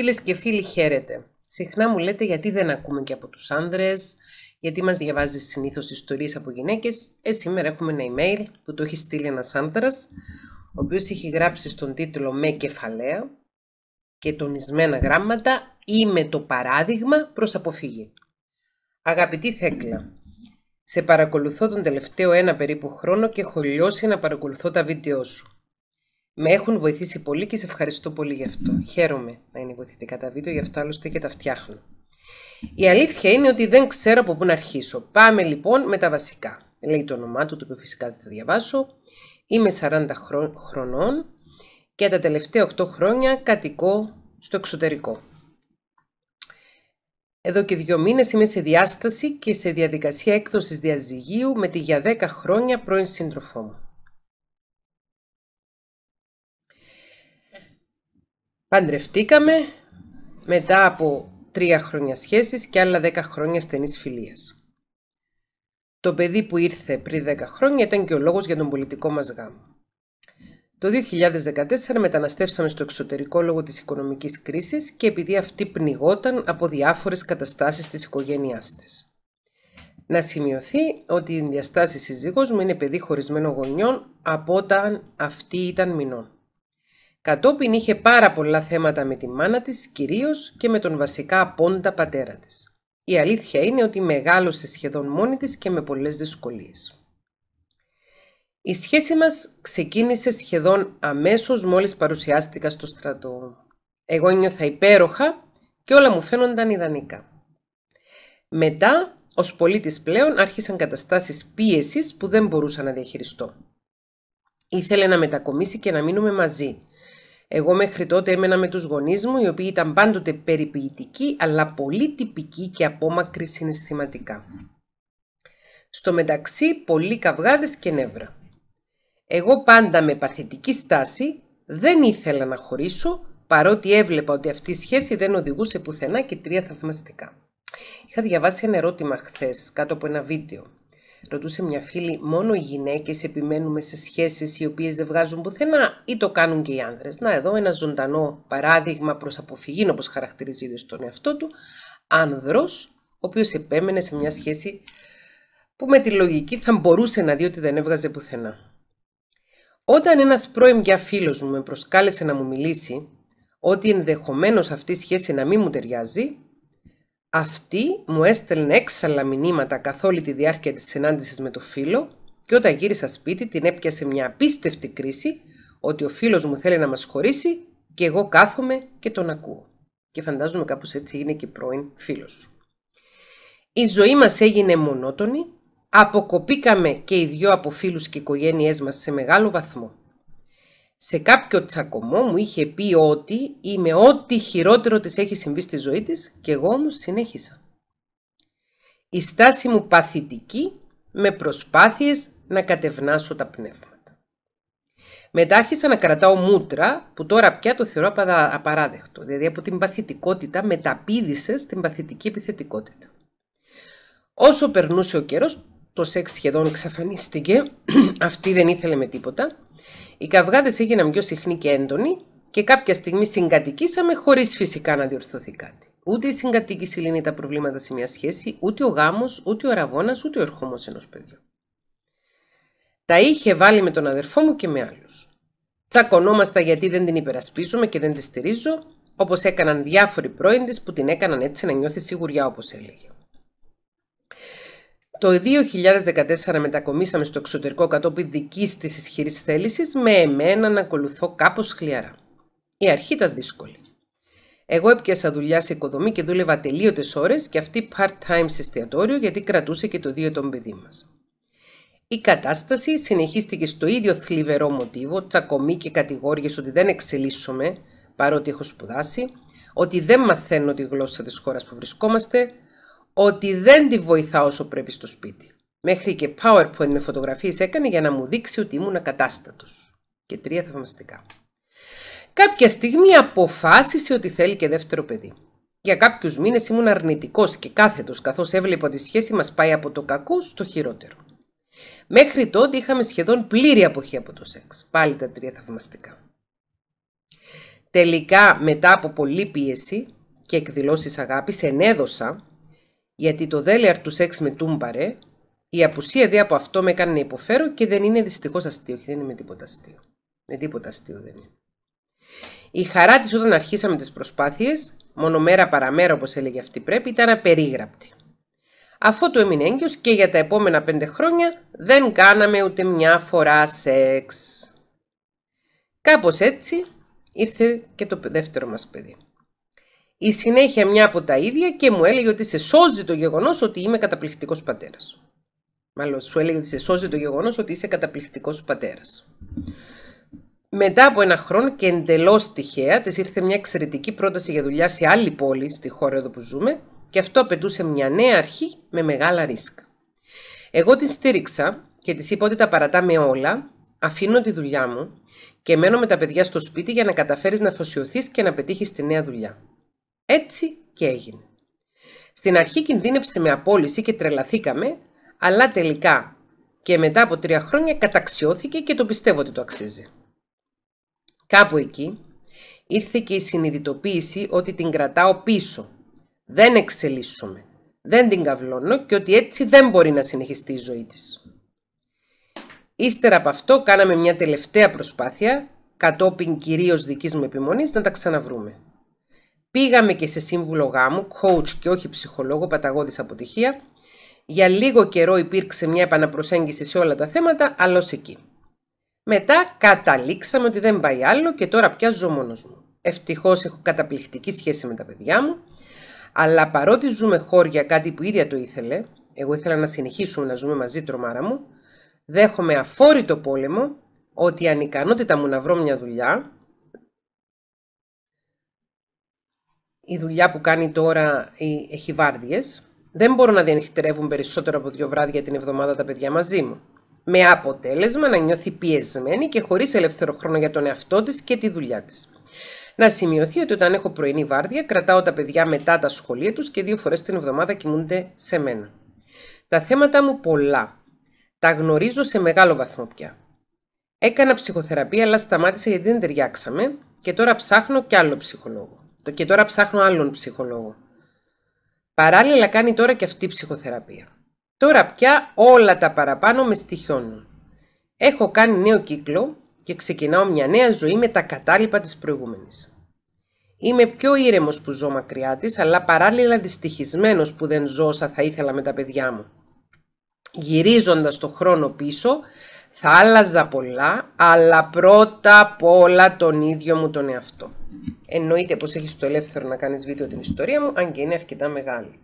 Φίλες και φίλοι, χαίρετε. Συχνά μου λέτε γιατί δεν ακούμε και από τους άνδρες, γιατί μας διαβάζεις συνήθως ιστορίες από γυναίκες. Ε, σήμερα έχουμε ένα email που το έχει στείλει ένας άντρα, ο οποίος έχει γράψει στον τίτλο Με κεφαλαία και τονισμένα γράμματα ή με το παράδειγμα προς αποφυγή. Αγαπητή Θέκλα, σε παρακολουθώ τον τελευταίο ένα περίπου χρόνο και έχω λιώσει να παρακολουθώ τα βίντεο σου. Με έχουν βοηθήσει πολύ και σε ευχαριστώ πολύ γι' αυτό. Χαίρομαι να είναι βοηθητικά τα βίντεο, γι' αυτό άλλωστε και τα φτιάχνω. Η αλήθεια είναι ότι δεν ξέρω από πού να αρχίσω. Πάμε λοιπόν με τα βασικά. Λέει το όνομά του, το οποίο φυσικά δεν θα διαβάσω. Είμαι 40 χρονών και τα τελευταία 8 χρόνια κατοικώ στο εξωτερικό. Εδώ και δύο μήνες είμαι σε διάσταση και σε διαδικασία έκδοσης διαζυγίου με τη για 10 χρόνια πρώην σύντροφό μου. Παντρευτήκαμε μετά από τρία χρόνια σχέσης και άλλα δέκα χρόνια στενής φιλίας. Το παιδί που ήρθε πριν 10 χρόνια ήταν και ο λόγος για τον πολιτικό μας γάμο. Το 2014 μεταναστεύσαμε στο εξωτερικό λόγω της οικονομικής κρίσης και επειδή αυτή πνιγόταν από διάφορες καταστάσεις της οικογένειάς της. Να σημειωθεί ότι η διαστάση σύζυγός μου είναι παιδί χωρισμένο γονιών από όταν αυτή ήταν μηνών. Κατόπιν είχε πάρα πολλά θέματα με τη μάνα της, κυρίως και με τον βασικά απόντα πατέρα της. Η αλήθεια είναι ότι μεγάλωσε σχεδόν μόνη της και με πολλές δυσκολίες. Η σχέση μας ξεκίνησε σχεδόν αμέσως μόλις παρουσιάστηκα στο στρατό. Εγώ νιώθα υπέροχα και όλα μου φαίνονταν ιδανικά. Μετά, ως πολίτης πλέον, άρχισαν καταστάσεις πίεσης που δεν μπορούσα να διαχειριστώ. Ήθελε να μετακομίσει και να μείνουμε μαζί, εγώ μέχρι τότε έμενα με τους γονείς μου, οι οποίοι ήταν πάντοτε περιποιητικοί, αλλά πολύ τυπικοί και απόμακροι συναισθηματικά. Στο μεταξύ, πολλοί καυγάδες και νεύρα. Εγώ πάντα με παθητική στάση δεν ήθελα να χωρίσω, παρότι έβλεπα ότι αυτή η σχέση δεν οδηγούσε πουθενά και τρία θαυμαστικά. Είχα διαβάσει ένα ερώτημα χθες κάτω από ένα βίντεο Ρωτούσε μια φίλη, μόνο οι γυναίκες επιμένουμε σε σχέσεις οι οποίες δεν βγάζουν πουθενά ή το κάνουν και οι άνδρες. Να εδώ ένα ζωντανό παράδειγμα προς αποφυγή όπως χαρακτηρίζει τον εαυτό του, άνδρος, ο οποίος επέμενε σε μια σχέση που με τη λογική θα μπορούσε να δει ότι δεν έβγαζε πουθενά. Όταν ένας πρώην για φίλος μου με προσκάλεσε να μου μιλήσει, ότι ενδεχομένως αυτή η σχέση να μην μου ταιριάζει, αυτή μου έστελνε έξαλλα μηνύματα καθ' όλη τη διάρκεια της συνάντησης με το φίλο και όταν γύρισα σπίτι την έπιασε μια απίστευτη κρίση ότι ο φίλος μου θέλει να μας χωρίσει και εγώ κάθομαι και τον ακούω. Και φαντάζομαι κάπως έτσι είναι και πρώην φίλος Η ζωή μας έγινε μονότονη, αποκοπήκαμε και οι δυο από φίλους και οικογένειές μας σε μεγάλο βαθμό σε κάποιο τσακωμό μου είχε πει ότι είμαι ό,τι χειρότερο της έχει συμβεί στη ζωή της και εγώ όμως συνέχισα. Η στάση μου παθητική με προσπάθειες να κατευνάσω τα πνεύματα. Μετά άρχισα να κρατάω μούτρα που τώρα πια το θεωρώ απαράδεκτο, δηλαδή από την παθητικότητα μεταπίδησε στην παθητική επιθετικότητα. Όσο περνούσε ο καιρός, το σεξ σχεδόν εξαφανίστηκε, αυτή δεν ήθελε με τίποτα οι καυγάδες έγιναν πιο συχνοί και έντονοι και κάποια στιγμή συγκατοικήσαμε χωρίς φυσικά να διορθωθεί κάτι. Ούτε η συγκατοίκηση λύνει τα προβλήματα σε μια σχέση, ούτε ο γάμος, ούτε ο αραβόνα, ούτε ο ερχόμο ενός παιδιού. Τα είχε βάλει με τον αδερφό μου και με άλλους. Τσακωνόμαστα γιατί δεν την υπερασπίζουμε και δεν τη στηρίζω, όπως έκαναν διάφοροι πρώην που την έκαναν έτσι να νιώθει σιγουριά, όπως έλεγε. Το 2014 μετακομίσαμε στο εξωτερικό κατόπιν δικής της ισχυρής θέλησης με εμένα να ακολουθώ κάπως χλιαρά. Η αρχή ήταν δύσκολη. Εγώ έπιασα δουλειά σε οικοδομή και δούλευα τελείωτε ώρες και αυτή part-time σε εστιατόριο γιατί κρατούσε και το δύο τον παιδί μας. Η κατάσταση συνεχίστηκε στο ίδιο θλιβερό μοτίβο, τσακωμή και κατηγόριες ότι δεν εξελίσσομαι, παρότι έχω σπουδάσει, ότι δεν μαθαίνω τη γλώσσα της χώρας που βρισκόμαστε, ότι δεν τη βοηθάω όσο πρέπει στο σπίτι. Μέχρι και powerpoint με φωτογραφίες έκανε για να μου δείξει ότι ήμουν ακατάστατος. Και τρία θαυμαστικά. Κάποια στιγμή αποφάσισε ότι θέλει και δεύτερο παιδί. Για κάποιους μήνες ήμουν αρνητικός και κάθετος, καθώς έβλεπα ότι η σχέση μας πάει από το κακό στο χειρότερο. Μέχρι τότε είχαμε σχεδόν πλήρη αποχή από το σεξ. Πάλι τα τρία θαυμαστικά. Τελικά, μετά από πολλή πίεση και εκδηλώσεις αγάπης, ενέδωσα γιατί το δέλεαρ του σεξ με τούμπαρε, η απουσία δε από αυτό με έκανε να υποφέρω και δεν είναι δυστυχώς αστείο. Και δεν είναι με τίποτα αστείο. Με τίποτα αστείο δεν είναι. Η χαρά της όταν αρχίσαμε τις προσπάθειες, μόνο μέρα παραμέρα όπως έλεγε αυτή πρέπει, ήταν απερίγραπτη. Αφού του έμεινε έγκυος και για τα επόμενα πέντε χρόνια δεν κάναμε ούτε μια φορά σεξ. Κάπως έτσι ήρθε και το δεύτερο μας παιδί. Η συνέχεια μια από τα ίδια και μου έλεγε ότι σε σώζει το γεγονός ότι είμαι καταπληκτικός πατέρας. Μάλλον σου έλεγε ότι σε σώζει το γεγονός ότι είσαι καταπληκτικός πατέρας. Μετά από ένα χρόνο και εντελώς τυχαία, της ήρθε μια εξαιρετική πρόταση για δουλειά σε άλλη πόλη, στη χώρα εδώ που ζούμε, και αυτό απαιτούσε μια νέα αρχή με μεγάλα ρίσκα. Εγώ τη στήριξα και της είπα ότι τα παρατάμε όλα, αφήνω τη δουλειά μου και μένω με τα παιδιά στο σπίτι για να καταφέρεις να αφοσιωθείς και να πετύχεις τη νέα δουλειά. Έτσι και έγινε. Στην αρχή κινδύνεψε με απόλυση και τρελαθήκαμε, αλλά τελικά και μετά από τρία χρόνια καταξιώθηκε και το πιστεύω ότι το αξίζει. Κάπου εκεί ήρθε και η συνειδητοποίηση ότι την κρατάω πίσω. Δεν εξελίσσομαι, δεν την καυλώνω και ότι έτσι δεν μπορεί να συνεχιστεί η ζωή της. Ύστερα από αυτό κάναμε μια τελευταία προσπάθεια, κατόπιν κυρίως δικής μου επιμονής, να τα ξαναβρούμε. Πήγαμε και σε σύμβουλο γάμου, coach και όχι ψυχολόγο, παταγώδης αποτυχία. Για λίγο καιρό υπήρξε μια επαναπροσέγγιση σε όλα τα θέματα, αλλά εκεί. Μετά καταλήξαμε ότι δεν πάει άλλο και τώρα πια ζω μόνος μου. Ευτυχώς, έχω καταπληκτική σχέση με τα παιδιά μου, αλλά παρότι ζούμε χώρια κάτι που ίδια το ήθελε, εγώ ήθελα να συνεχίσουμε να ζούμε μαζί τρομάρα μου, δέχομαι αφόρητο πόλεμο ότι η ανικανότητα μου να βρω μια δουλειά η δουλειά που κάνει τώρα έχει βάρδιες. δεν μπορώ να διανυχτερεύουν περισσότερο από δύο βράδια την εβδομάδα τα παιδιά μαζί μου. Με αποτέλεσμα να νιώθει πιεσμένη και χωρίς ελεύθερο χρόνο για τον εαυτό της και τη δουλειά της. Να σημειωθεί ότι όταν έχω πρωινή βάρδια, κρατάω τα παιδιά μετά τα σχολεία τους και δύο φορές την εβδομάδα κοιμούνται σε μένα. Τα θέματα μου πολλά. Τα γνωρίζω σε μεγάλο βαθμό πια. Έκανα ψυχοθεραπεία, αλλά σταμάτησε γιατί δεν ταιριάξαμε και τώρα ψάχνω κι άλλο ψυχολόγο. Και τώρα ψάχνω άλλον ψυχολόγο. Παράλληλα κάνει τώρα και αυτή η ψυχοθεραπεία. Τώρα πια όλα τα παραπάνω με στοιχιώνουν. Έχω κάνει νέο κύκλο και ξεκινάω μια νέα ζωή με τα κατάλοιπα της προηγούμενης. Είμαι πιο ήρεμος που ζω μακριά της, αλλά παράλληλα δυστυχισμένος που δεν ζω όσα θα ήθελα με τα παιδιά μου. Γυρίζοντας το χρόνο πίσω, θα άλλαζα πολλά, αλλά πρώτα απ' όλα τον ίδιο μου τον εαυτό. Εννοείται πως έχεις το ελεύθερο να κάνεις βίντεο την ιστορία μου, αν και είναι αρκετά μεγάλη.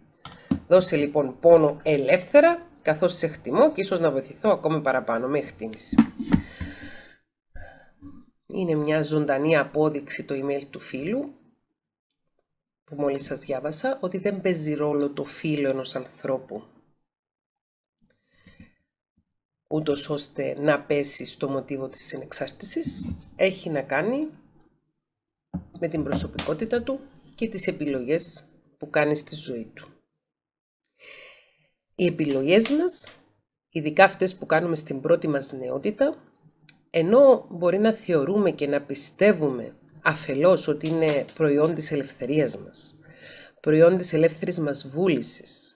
Δώσε λοιπόν πόνο ελεύθερα, καθώς σε χτιμώ και ίσως να βοηθηθώ ακόμη παραπάνω με χτίμηση. Είναι μια ζωντανή απόδειξη το email του φίλου, που μόλις σας διάβασα, ότι δεν παίζει ρόλο το φίλο ενός ανθρώπου ούτως ώστε να πέσει στο μοτίβο της συνεξάρτησης, έχει να κάνει με την προσωπικότητα του και τις επιλογές που κάνει στη ζωή του. Οι επιλογές μας, ειδικά αυτές που κάνουμε στην πρώτη μας νεότητα, ενώ μπορεί να θεωρούμε και να πιστεύουμε αφελώς ότι είναι προϊόν της ελευθερίας μας, προϊόν της ελεύθερης μας βούλησης,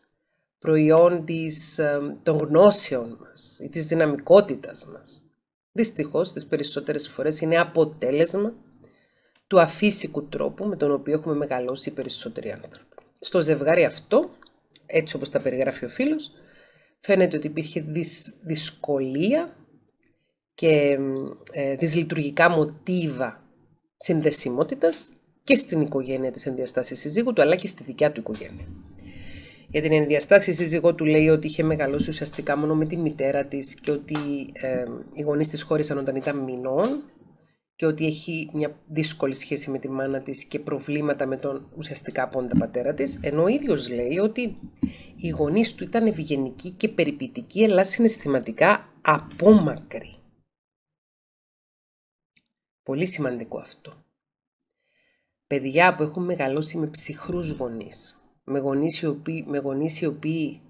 προϊόν της, των γνώσεων μας ή της δυναμικότητας μας. Δυστυχώς, τις περισσότερες φορές είναι αποτέλεσμα του αφύσικου τρόπου με τον οποίο έχουμε μεγαλώσει οι περισσότεροι άνθρωποι. Στο ζευγάρι αυτό, έτσι όπως τα περιγράφει ο φίλος, φαίνεται ότι υπήρχε δυσκολία και ε, δυσλειτουργικά μοτίβα συνδεσιμότητας και στην οικογένεια της ενδιαστάσεις συζύγου του, αλλά και στη δικιά του οικογένεια. Για την ενδιαστάση, η σύζυγό του λέει ότι είχε μεγαλώσει ουσιαστικά μόνο με τη μητέρα της και ότι ε, οι γονείς της χώρισαν όταν ήταν μηνών και ότι έχει μια δύσκολη σχέση με τη μάνα της και προβλήματα με τον ουσιαστικά πόντα πατέρα της, ενώ ο ίδιος λέει ότι οι γονείς του ήταν ευγενικοί και περιπητικοί, αλλά συναισθηματικά απόμακροι. Πολύ σημαντικό αυτό. Παιδιά που έχουν μεγαλώσει με ψυχρούς γονείς, με γονείς οι οποίοι, προφανώς,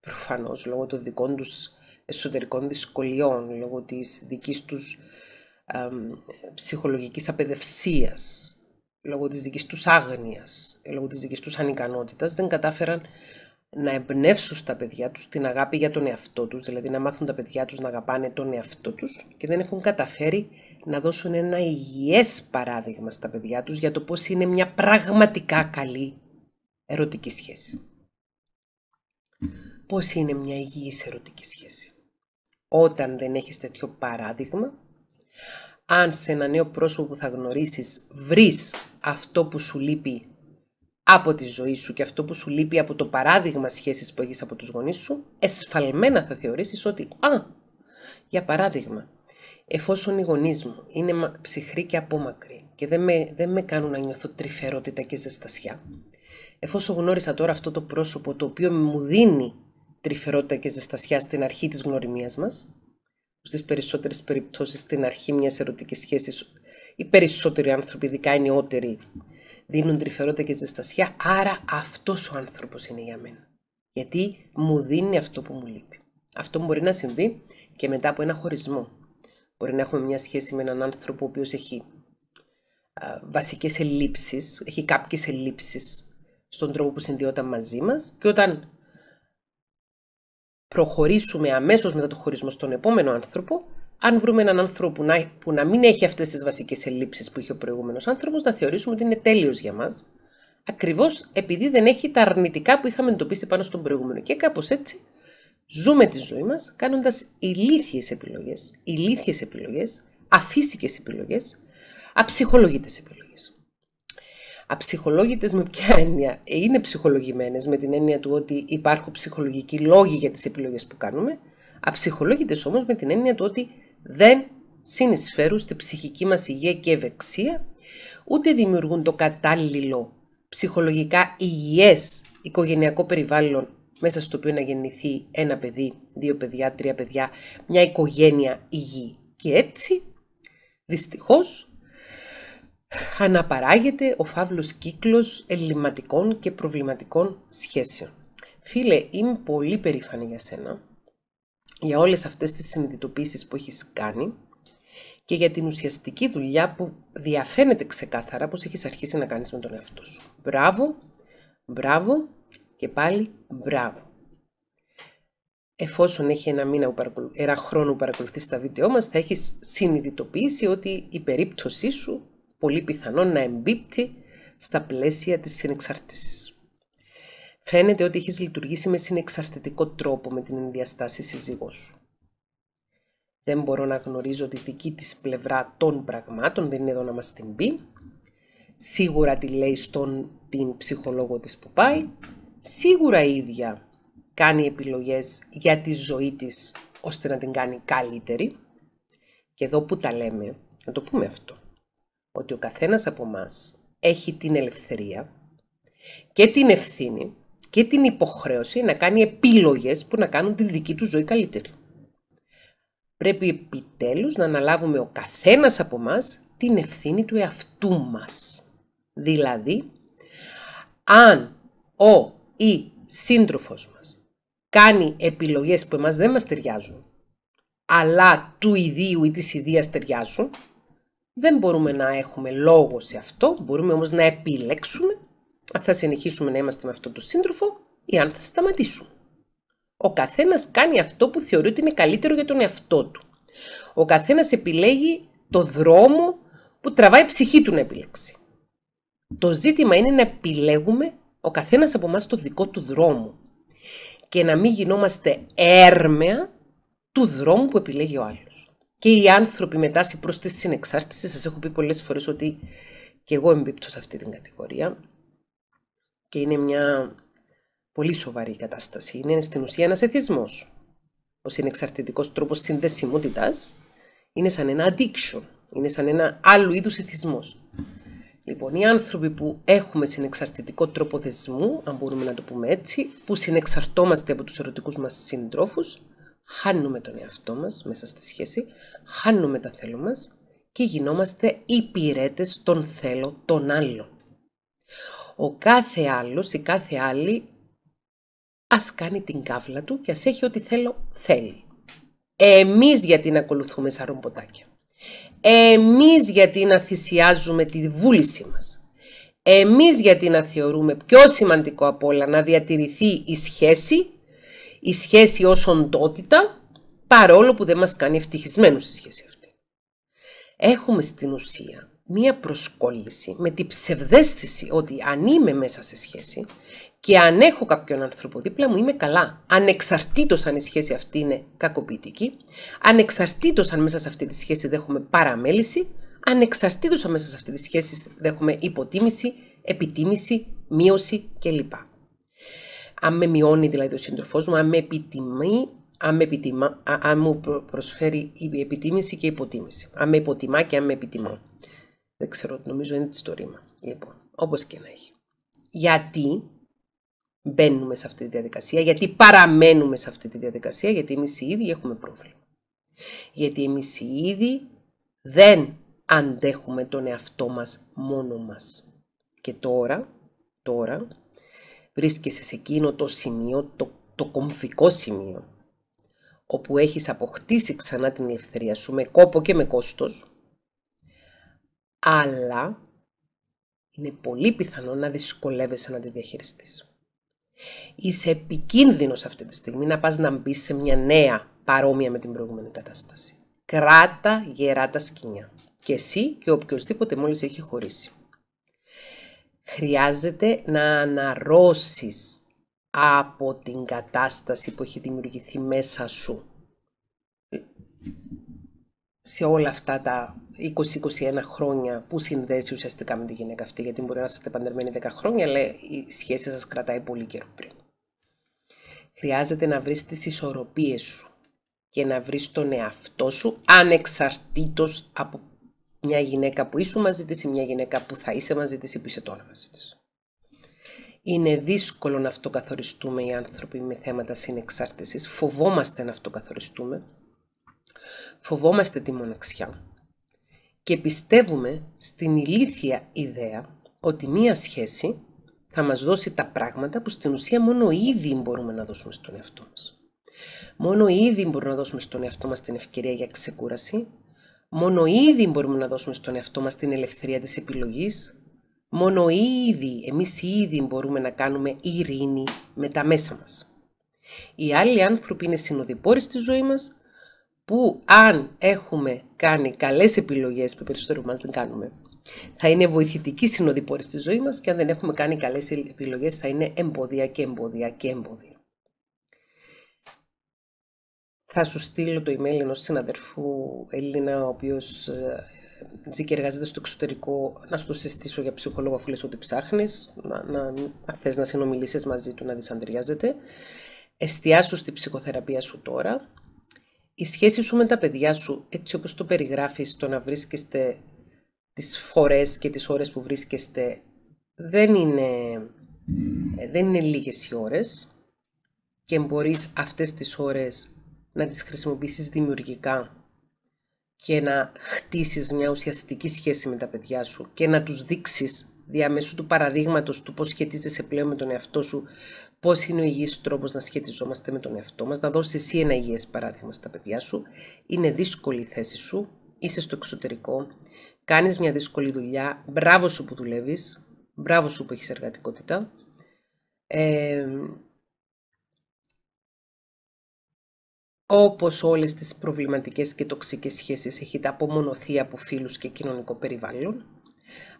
προφανώς λόγω των δικών τους εσωτερικών δυσκολιών, λόγω της δικής τους ψυχολογική ψυχολογικής λόγω της δικής τους άγνοιας, λόγω της δικής τους ανικανότητας, δεν κατάφεραν να εμπνεύσουν στα παιδιά τους την αγάπη για τον εαυτό τους, δηλαδή να μάθουν τα παιδιά τους να αγαπάνε τον εαυτό τους και δεν έχουν καταφέρει να δώσουν ένα υγιές παράδειγμα στα παιδιά τους για το πώς είναι μια πραγματικά καλή ερωτική σχέση. Πώς είναι μια υγιής ερωτική σχέση. Όταν δεν έχεις τέτοιο παράδειγμα, αν σε ένα νέο πρόσωπο που θα γνωρίσεις βρεις αυτό που σου λείπει από τη ζωή σου και αυτό που σου λείπει από το παράδειγμα σχέσης που έχεις από τους γονείς σου, εσφαλμένα θα θεωρήσεις ότι, α, για παράδειγμα, εφόσον οι γονείς μου είναι ψυχροί και απόμακροι και δεν με, δεν με κάνουν να νιώθω τρυφερότητα και ζεστασιά, εφόσον γνώρισα τώρα αυτό το πρόσωπο το οποίο μου δίνει τρυφερότητα και ζεστασιά στην αρχή της γνωριμίας μας, στις περισσότερες περιπτώσεις στην αρχή μιας ερωτικής σχέσης οι περισσότεροι άνθρωποι, ειδικά οι νεότεροι, δίνουν τρυφερότητα και ζεστασιά, άρα αυτός ο άνθρωπος είναι για μένα. Γιατί μου δίνει αυτό που μου λείπει. Αυτό μπορεί να συμβεί και μετά από ένα χωρισμό. Μπορεί να έχουμε μια σχέση με έναν άνθρωπο ο οποίος έχει βασικές ελλείψεις, έχει κάποιες ελλείψεις στον τρόπο που συνδυόταν μαζί μας και όταν προχωρήσουμε αμέσως μετά το χωρισμό στον επόμενο άνθρωπο, αν βρούμε έναν άνθρωπο να, που να μην έχει αυτές τις βασικές ελλείψεις που είχε ο προηγούμενος άνθρωπος, να θεωρήσουμε ότι είναι τέλειος για μας, ακριβώς επειδή δεν έχει τα αρνητικά που είχαμε εντοπίσει πάνω στον προηγούμενο. Και κάπως έτσι ζούμε τη ζωή μας κάνοντας ηλίθιες επιλογές, ηλίθιες επιλογές, αφύσικες επιλογές, αψυχολογητές επιλογές αψυχολόγητες με ποια έννοια. Είναι ψυχολογημένες με την έννοια του ότι υπάρχουν ψυχολογικοί λόγοι για τις επιλογές που κάνουμε, αψυχολόγητες όμως με την έννοια του ότι δεν συνεισφέρουν στη ψυχική μας υγεία και ευεξία, ούτε δημιουργούν το κατάλληλο ψυχολογικά υγιές οικογενειακό περιβάλλον μέσα στο οποίο να γεννηθεί ένα παιδί, δύο παιδιά, τρία παιδιά, μια οικογένεια υγιή. Και έτσι, δυστυχώς, αναπαράγεται ο φαύλος κύκλος ελληματικών και προβληματικών σχέσεων. Φίλε, είμαι πολύ περήφανη για σένα, για όλες αυτές τις συνειδητοποίησεις που έχεις κάνει και για την ουσιαστική δουλειά που διαφαίνεται ξεκάθαρα πως έχεις αρχίσει να κάνεις με τον εαυτό σου. Μπράβο, μπράβο και πάλι μπράβο. Εφόσον έχει ένα, μήνα χρόνο που παρακολουθείς τα βίντεό μας, θα έχεις συνειδητοποιήσει ότι η περίπτωσή σου πολύ πιθανόν να εμπίπτει στα πλαίσια της συνεξαρτήσης. Φαίνεται ότι έχεις λειτουργήσει με συνεξαρτητικό τρόπο με την ενδιαστάση σύζυγός σου. Δεν μπορώ να γνωρίζω τη δική της πλευρά των πραγμάτων, δεν είναι εδώ να μας την πει. Σίγουρα τη λέει στον την ψυχολόγο της που πάει. Σίγουρα η ίδια κάνει επιλογές για τη ζωή της, ώστε να την κάνει καλύτερη. Και εδώ που τα λέμε, να το πούμε αυτό ότι ο καθένας από μας έχει την ελευθερία και την ευθύνη και την υποχρέωση να κάνει επιλογές που να κάνουν τη δική του ζωή καλύτερη. Πρέπει επιτέλους να αναλάβουμε ο καθένας από μας την ευθύνη του εαυτού μας. Δηλαδή, αν ο ή σύντροφος μας κάνει επιλογές που εμάς δεν μας ταιριάζουν, αλλά του ιδίου ή της ιδίας ταιριάζουν, δεν μπορούμε να έχουμε λόγο σε αυτό, μπορούμε όμως να επιλέξουμε αν θα συνεχίσουμε να είμαστε με αυτόν τον σύντροφο ή αν θα σταματήσουμε. Ο καθένας κάνει αυτό που θεωρεί ότι είναι καλύτερο για τον εαυτό του. Ο καθένας επιλέγει το δρόμο που τραβάει η ψυχή του να επιλέξει. Το ζήτημα είναι να επιλέγουμε ο καθένας από εμάς το δικό του δρόμο και να μην γινόμαστε έρμεα του δρόμου που επιλέγει ο άλλος και οι άνθρωποι μετά προς τη συνεξάρτηση. Σας έχω πει πολλές φορές ότι και εγώ εμπίπτω σε αυτή την κατηγορία και είναι μια πολύ σοβαρή κατάσταση. Είναι στην ουσία ένας εθισμός. Ο συνεξαρτητικός τρόπος συνδεσιμότητας είναι σαν ένα addiction, είναι σαν ένα άλλο είδους εθισμός. Λοιπόν, οι άνθρωποι που έχουμε συνεξαρτητικό τρόπο δεσμού, αν μπορούμε να το πούμε έτσι, που συνεξαρτόμαστε από τους ερωτικούς μας συντρόφους, χάνουμε τον εαυτό μας μέσα στη σχέση, χάνουμε τα θέλω μας και γινόμαστε υπηρέτες των θέλο, των άλλων. Ο κάθε άλλος ή κάθε άλλη ας κάνει την κάβλα του και ας έχει ό,τι θέλω θέλει. Εμείς γιατί να ακολουθούμε σαν ρομποτάκια. Εμείς γιατί να θυσιάζουμε τη βούλησή μας. Εμείς γιατί να θεωρούμε πιο σημαντικό απ' όλα να διατηρηθεί η σχέση η σχέση ως οντότητα, παρόλο που δεν μας κάνει ευτυχισμένους στη σχέση αυτή. Έχουμε στην ουσία μία προσκόλληση με την ψευδέστηση ότι αν είμαι μέσα σε σχέση και αν έχω κάποιον άνθρωπο δίπλα μου είμαι καλά. Ανεξαρτήτως αν η σχέση αυτή είναι κακοποιητική, ανεξαρτήτως αν μέσα σε αυτή τη σχέση δέχομαι παραμέληση, ανεξαρτήτως αν μέσα σε αυτή τη σχέση δέχομαι υποτίμηση, επιτίμηση, μείωση κλπ αν με μειώνει δηλαδή ο σύντροφός μου, αν με επιτιμεί, αν, μου προσφέρει η επιτίμηση και η υποτίμηση. Αν με υποτιμά και αν με επιτιμά. Δεν ξέρω, νομίζω είναι έτσι το ρήμα. Λοιπόν, όπως και να έχει. Γιατί μπαίνουμε σε αυτή τη διαδικασία, γιατί παραμένουμε σε αυτή τη διαδικασία, γιατί εμείς οι ίδιοι έχουμε πρόβλημα. Γιατί εμείς οι ίδιοι δεν αντέχουμε τον εαυτό μας μόνο μας. Και τώρα, τώρα, βρίσκεσαι σε εκείνο το σημείο, το, το κομφικό σημείο, όπου έχεις αποκτήσει ξανά την ελευθερία σου με κόπο και με κόστος, αλλά είναι πολύ πιθανό να δυσκολεύεσαι να τη διαχειριστείς. Είσαι επικίνδυνος αυτή τη στιγμή να πας να μπεις σε μια νέα παρόμοια με την προηγούμενη κατάσταση. Κράτα γερά τα σκηνιά. Και εσύ και οποιοδήποτε μόλις έχει χωρίσει χρειάζεται να αναρρώσεις από την κατάσταση που έχει δημιουργηθεί μέσα σου. Σε όλα αυτά τα 20-21 χρόνια που συνδέσει ουσιαστικά με τη γυναίκα αυτή, γιατί μπορεί να είστε παντρεμένοι 10 χρόνια, αλλά η σχέση σας κρατάει πολύ καιρό πριν. Χρειάζεται να βρεις τις ισορροπίες σου και να βρεις τον εαυτό σου ανεξαρτήτως από μια γυναίκα που είσαι μαζί της ή μια γυναίκα που θα είσαι μαζί της ή που είσαι τώρα μαζί της. Είναι δύσκολο να αυτοκαθοριστούμε οι άνθρωποι με θέματα συνεξάρτησης. Φοβόμαστε να αυτοκαθοριστούμε. Φοβόμαστε τη μοναξιά. Και πιστεύουμε στην ηλίθια ιδέα ότι μία σχέση θα μας δώσει τα πράγματα που στην ουσία μόνο ήδη μπορούμε να δώσουμε στον εαυτό μας. Μόνο ήδη μπορούμε να δώσουμε στον εαυτό μας την ευκαιρία για ξεκούραση, Μόνο ήδη μπορούμε να δώσουμε στον εαυτό μας την ελευθερία της επιλογής. Μόνο ήδη, εμείς ήδη μπορούμε να κάνουμε ειρήνη με τα μέσα μας. Οι άλλοι άνθρωποι είναι συνοδοιπόροι στη ζωή μας, που αν έχουμε κάνει καλές επιλογές, που περισσότερο μας δεν κάνουμε, θα είναι βοηθητικοί συνοδοιπόροι στη ζωή μας και αν δεν έχουμε κάνει καλές επιλογές θα είναι εμπόδια και εμπόδια και εμπόδια. Θα σου στείλω το email ενός συναδερφού Έλληνα, ο οποίος ε, ζει και εργάζεται στο εξωτερικό, να σου το συστήσω για ψυχολόγο αφού λες ότι ψάχνεις, να, να, να θες να συνομιλήσεις μαζί του, να δυσαντριάζεται. Εστιάσου στη ψυχοθεραπεία σου τώρα. Η σχέση σου με τα παιδιά σου, έτσι όπως το περιγράφεις, το να βρίσκεστε τις φορές και τις ώρες που βρίσκεστε, δεν είναι, ε, δεν είναι λίγες οι ώρες και μπορείς αυτές τις ώρες να τις χρησιμοποιήσεις δημιουργικά και να χτίσεις μια ουσιαστική σχέση με τα παιδιά σου και να τους δείξεις διαμέσου του παραδείγματος του πώς σχετίζεσαι πλέον με τον εαυτό σου, πώς είναι ο υγιής τρόπος να σχετιζόμαστε με τον εαυτό μας, να δώσεις εσύ ένα υγιές παράδειγμα στα παιδιά σου. Είναι δύσκολη η θέση σου, είσαι στο εξωτερικό, κάνεις μια δύσκολη δουλειά, μπράβο σου που δουλεύεις, μπράβο σου που έχεις εργατικότητα. Ε, όπως όλες τις προβληματικές και τοξικές σχέσεις έχετε απομονωθεί από φίλους και κοινωνικό περιβάλλον.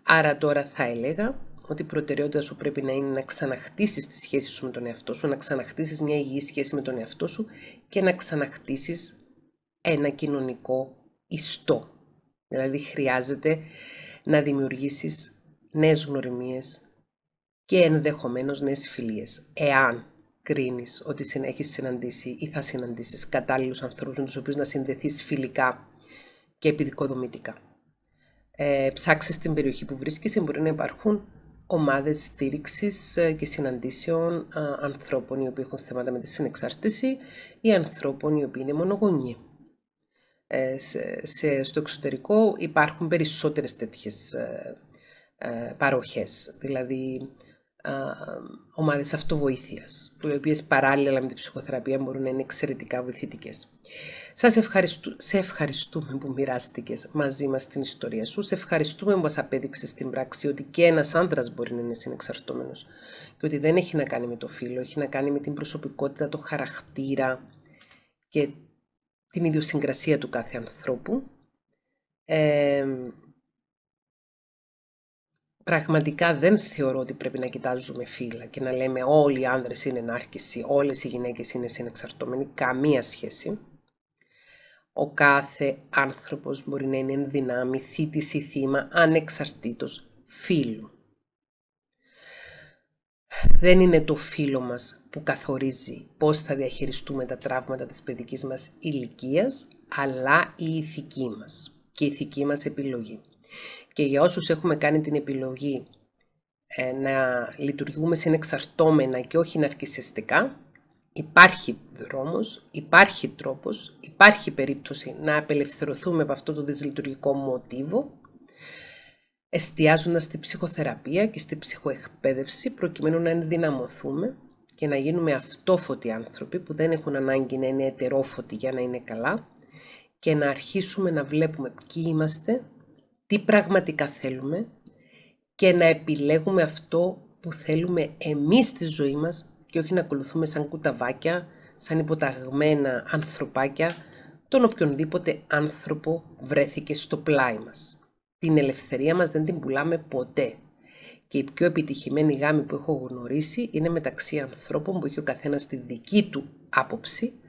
Άρα τώρα θα έλεγα ότι η προτεραιότητα σου πρέπει να είναι να ξαναχτίσεις τη σχέση σου με τον εαυτό σου, να ξαναχτίσεις μια υγιή σχέση με τον εαυτό σου και να ξαναχτίσεις ένα κοινωνικό ιστό. Δηλαδή χρειάζεται να δημιουργήσεις νέες γνωριμίες και ενδεχομένως νέες φιλίες, εάν κρίνεις ότι έχεις συναντήσει ή θα συναντήσεις κατάλληλους ανθρώπους με τους οποίους να συνδεθείς φιλικά και επιδικοδομητικά. Ε, ψάξεις την περιοχή που βρίσκεσαι, μπορεί να υπάρχουν ομάδες στήριξης ε, και συναντήσεων ε, ανθρώπων οι οποίοι έχουν θέματα με τη συνεξάρτηση ή ανθρώπων οι οποίοι είναι μονογονοί. Ε, στο εξωτερικό υπάρχουν περισσότερες τέτοιες ε, παροχές. Δηλαδή, ε, ομάδες αυτοβοήθειας, οι οποίες παράλληλα με την ψυχοθεραπεία μπορούν να είναι εξαιρετικά βοηθητικές. Σας ευχαριστούμε που μοιράστηκες μαζί μας την ιστορία σου, σε ευχαριστούμε που μας απέδειξες στην πράξη ότι και ένας άντρας μπορεί να είναι συνεξαρτώμενος και ότι δεν έχει να κάνει με το φίλο, έχει να κάνει με την προσωπικότητα, το χαρακτήρα και την ιδιοσυγκρασία του κάθε ανθρώπου. Ε, Πραγματικά δεν θεωρώ ότι πρέπει να κοιτάζουμε φύλλα και να λέμε όλοι οι άνδρες είναι ενάρκηση, όλες οι γυναίκες είναι συνεξαρτώμενοι, καμία σχέση. Ο κάθε άνθρωπος μπορεί να είναι εν δυνάμει θήτης ή θύμα ανεξαρτήτως φύλου. Δεν είναι το φύλλο μας που καθορίζει πώς θα διαχειριστούμε τα τραύματα της παιδικής μας ηλικίας, αλλά η ηθική μας και η ηθική μας επιλογή. Και για όσους έχουμε κάνει την επιλογή ε, να λειτουργούμε συνεξαρτώμενα και όχι ναρκισιστικά, υπάρχει δρόμος, υπάρχει τρόπος, υπάρχει περίπτωση να απελευθερωθούμε από αυτό το δυσλειτουργικό μοτίβο, εστιάζοντας στη ψυχοθεραπεία και στη ψυχοεκπαίδευση, προκειμένου να ενδυναμωθούμε και να γίνουμε αυτόφωτοι άνθρωποι που δεν έχουν ανάγκη να είναι ετερόφωτοι για να είναι καλά και να αρχίσουμε να βλέπουμε ποιοι είμαστε, τι πραγματικά θέλουμε και να επιλέγουμε αυτό που θέλουμε εμείς στη ζωή μας και όχι να ακολουθούμε σαν κουταβάκια, σαν υποταγμένα ανθρωπάκια, τον οποιονδήποτε άνθρωπο βρέθηκε στο πλάι μας. Την ελευθερία μας δεν την πουλάμε ποτέ. Και η πιο επιτυχημένη γάμη που έχω γνωρίσει είναι μεταξύ ανθρώπων που έχει ο καθένας τη δική του άποψη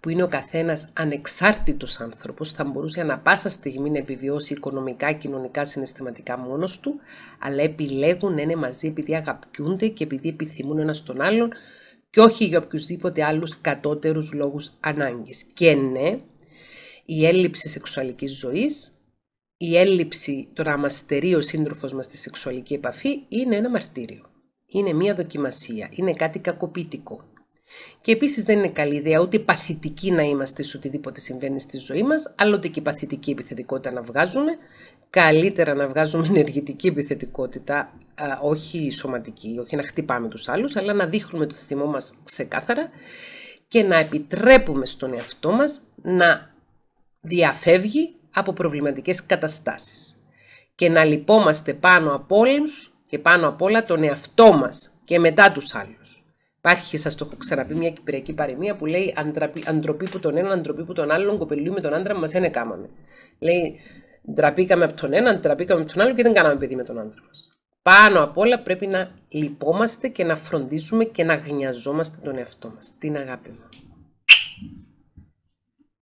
που είναι ο καθένας ανεξάρτητος άνθρωπος, θα μπορούσε ανα πάσα στιγμή να επιβιώσει οικονομικά, κοινωνικά, συναισθηματικά μόνος του, αλλά επιλέγουν να είναι μαζί επειδή αγαπιούνται και επειδή επιθυμούν ένας τον άλλον και όχι για οποιουσδήποτε άλλους κατώτερους λόγους ανάγκης. Και ναι, η έλλειψη σεξουαλικής ζωής, η έλλειψη το να μας ο σύντροφος μας στη σεξουαλική επαφή είναι ένα μαρτύριο. Είναι μία δοκιμασία, είναι κάτι κακοποιητικό. Και επίσης δεν είναι καλή ιδέα ούτε παθητική να είμαστε σε οτιδήποτε συμβαίνει στη ζωή μας, αλλά ούτε και η παθητική επιθετικότητα να βγάζουμε. Καλύτερα να βγάζουμε ενεργητική επιθετικότητα, όχι σωματική, όχι να χτυπάμε τους άλλους, αλλά να δείχνουμε το θυμό μας ξεκάθαρα και να επιτρέπουμε στον εαυτό μας να διαφεύγει από προβληματικές καταστάσεις και να λυπόμαστε πάνω από όλους και πάνω απ' όλα τον εαυτό μας και μετά τους άλλους. Υπάρχει, σας το έχω ξαναπεί, μια κυπριακή παροιμία που λέει Αντροπή που τον έναν, αντροπή που τον άλλον, κοπελίου τον άντρα μας δεν έκαναμε. Λέει, ντραπήκαμε από τον έναν, ντραπήκαμε από τον άλλο και δεν κάναμε παιδί με τον άντρα μας. Πάνω απ' όλα πρέπει να λυπόμαστε και να φροντίζουμε και να γνιαζόμαστε τον εαυτό μας, την αγάπη μας.